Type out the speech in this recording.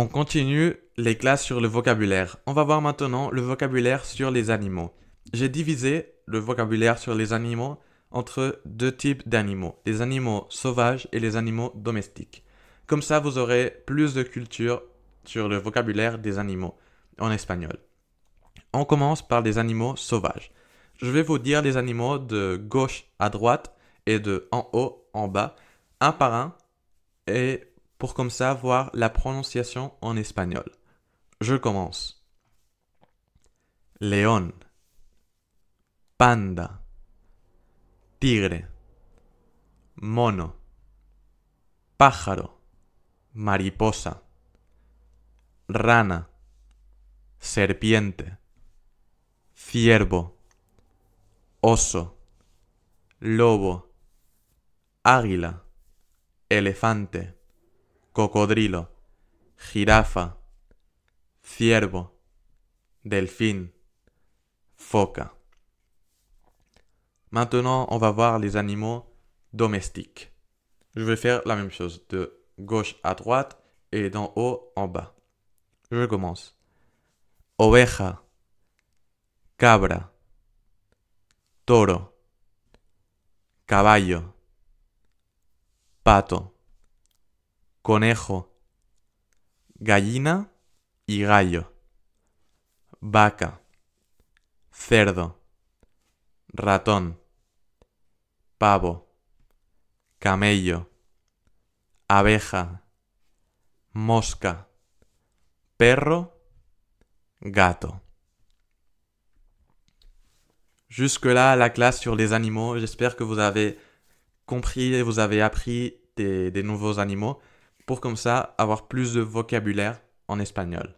On continue les classes sur le vocabulaire. On va voir maintenant le vocabulaire sur les animaux. J'ai divisé le vocabulaire sur les animaux entre deux types d'animaux, les animaux sauvages et les animaux domestiques. Comme ça, vous aurez plus de culture sur le vocabulaire des animaux en espagnol. On commence par les animaux sauvages. Je vais vous dire les animaux de gauche à droite et de en haut en bas, un par un, et pour comme ça voir la pronunciación en español. Je commence. León, panda, tigre, mono, pájaro, mariposa, rana, serpiente, ciervo, oso, lobo, águila, elefante cocodrilo, jirafa, ciervo, delfin, foca. Maintenant, on va voir les animaux domestiques. Je vais faire la même chose, de gauche à droite et d'en haut en bas. Je commence. Oveja, cabra, toro, caballo, pato conejo, gallina y gallo, vaca, cerdo, ratón, pavo, camello, abeja, mosca, perro, gato. Jusque-là, la classe sur les animaux. J'espère que vous avez compris et vous avez appris des nouveaux animaux pour comme ça avoir plus de vocabulaire en espagnol.